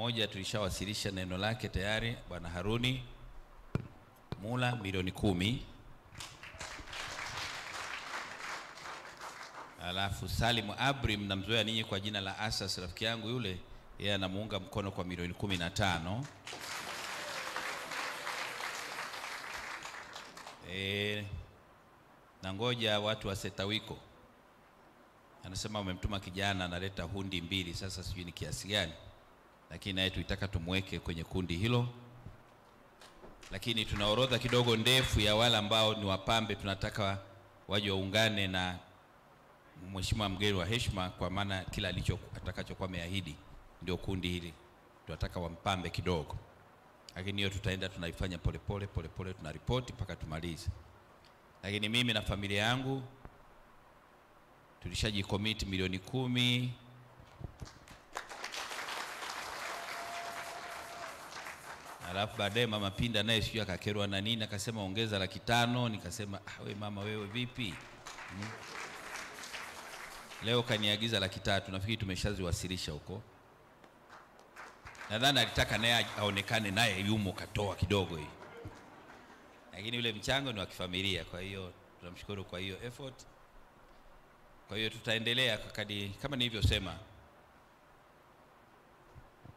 moja tulishawasilisha neno lake tayari, Bwana Haruni Mula milioni kumi. Alafu Salim Abri mnamzoea ninyi kwa jina la Asas, rafiki yangu yule, yeye anamuunga mkono kwa milioni kumi na tano. E, na ngoja watu wa Setawiko anasema wamemtuma kijana analeta hundi mbili, sasa sijui ni kiasi gani lakini naye tuitaka tumweke kwenye kundi hilo. Lakini tuna orodha kidogo ndefu ya wale ambao ni wapambe, tunataka waje waungane na mheshimiwa mgeni wa heshima, kwa maana kila alicho atakachokuwa ameahidi ndio kundi hili, tunataka wampambe kidogo, lakini hiyo tutaenda tunaifanya polepole polepole, tuna ripoti mpaka tumalize. Lakini mimi na familia yangu tulishajikomiti milioni kumi alafu baadaye mama Pinda naye sijui akakerwa na nini, akasema ongeza laki tano. Nikasema ah, we mama wewe vipi hmm? Leo kaniagiza laki tatu, nafikiri tumeshaziwasilisha huko. Nadhani alitaka naye aonekane naye yumo, katoa kidogo hii, lakini yule mchango ni wa kifamilia, kwa hiyo tunamshukuru kwa hiyo effort. Kwa hiyo tutaendelea kadi, kama nilivyosema,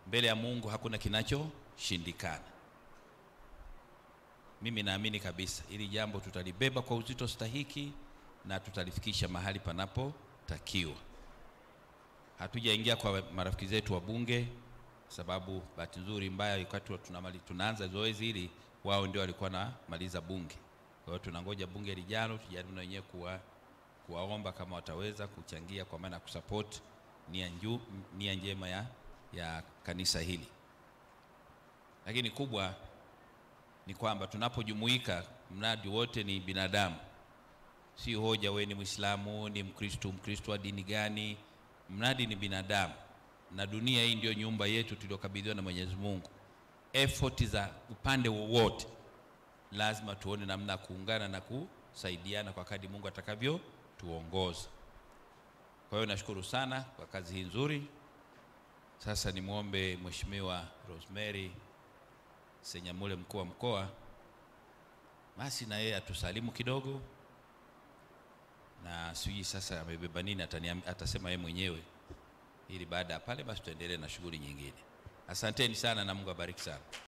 mbele ya Mungu hakuna kinachoshindikana mimi naamini kabisa ili jambo tutalibeba kwa uzito stahiki na tutalifikisha mahali panapotakiwa. Hatujaingia kwa marafiki zetu wa Bunge sababu bahati nzuri mbaya, wakati tunaanza zoezi hili wao ndio walikuwa wanamaliza Bunge. Kwa hiyo tunangoja bunge lijalo, tujaribu na wenyewe kuwa, kuwaomba kama wataweza kuchangia kwa maana ya kusupport nia, nia njema ya, ya kanisa hili, lakini kubwa ni kwamba tunapojumuika, mradi wote ni binadamu, si hoja we ni Mwislamu, ni Mkristo, Mkristo wa dini gani, mradi ni binadamu, na dunia hii ndiyo nyumba yetu tuliyokabidhiwa na Mwenyezi Mungu. Effort za upande wowote lazima tuone namna ya kuungana na kusaidiana kwa kadri Mungu atakavyotuongoza. Kwa hiyo nashukuru sana kwa kazi hii nzuri. Sasa nimwombe Mheshimiwa Rosemary Senyamule mkuu wa mkoa, basi na yeye atusalimu kidogo, na sijui sasa amebeba nini, atasema yeye mwenyewe, ili baada ya pale basi tuendelee na shughuli nyingine. Asanteni sana na Mungu abariki sana.